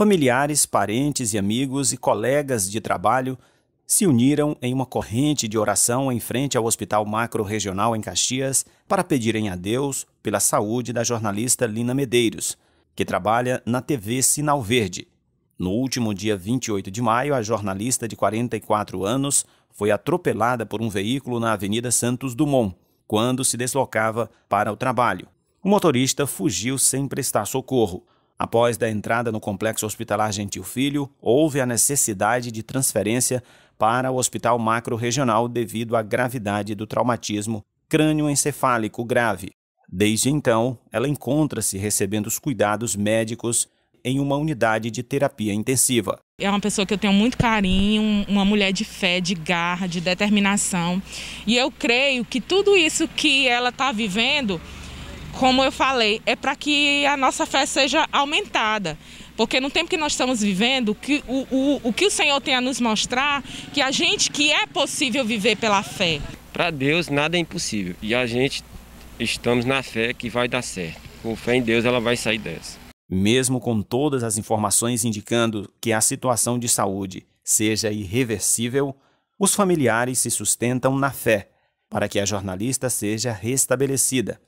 Familiares, parentes e amigos e colegas de trabalho se uniram em uma corrente de oração em frente ao Hospital Macro-Regional em Caxias para pedirem a Deus pela saúde da jornalista Lina Medeiros, que trabalha na TV Sinal Verde. No último dia 28 de maio, a jornalista de 44 anos foi atropelada por um veículo na Avenida Santos Dumont, quando se deslocava para o trabalho. O motorista fugiu sem prestar socorro. Após da entrada no complexo hospitalar Gentil Filho, houve a necessidade de transferência para o Hospital Macro-Regional devido à gravidade do traumatismo crânioencefálico grave. Desde então, ela encontra-se recebendo os cuidados médicos em uma unidade de terapia intensiva. É uma pessoa que eu tenho muito carinho, uma mulher de fé, de garra, de determinação. E eu creio que tudo isso que ela está vivendo como eu falei, é para que a nossa fé seja aumentada. Porque no tempo que nós estamos vivendo, que o, o, o que o Senhor tem a nos mostrar, que a gente que é possível viver pela fé. Para Deus nada é impossível. E a gente estamos na fé que vai dar certo. Com fé em Deus ela vai sair dessa. Mesmo com todas as informações indicando que a situação de saúde seja irreversível, os familiares se sustentam na fé para que a jornalista seja restabelecida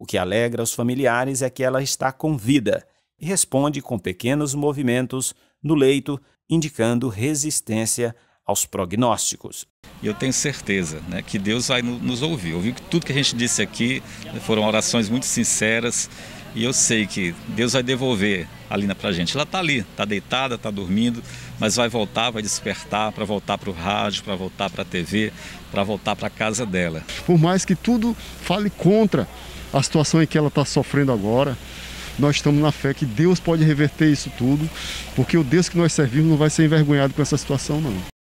o que alegra os familiares é que ela está com vida e responde com pequenos movimentos no leito, indicando resistência aos prognósticos. E eu tenho certeza né, que Deus vai nos ouvir. Ouviu que tudo que a gente disse aqui né, foram orações muito sinceras e eu sei que Deus vai devolver a Lina para a gente. Ela está ali, está deitada, está dormindo, mas vai voltar, vai despertar para voltar para o rádio, para voltar para a TV, para voltar para a casa dela. Por mais que tudo fale contra a situação em que ela está sofrendo agora. Nós estamos na fé que Deus pode reverter isso tudo, porque o Deus que nós servimos não vai ser envergonhado com essa situação, não.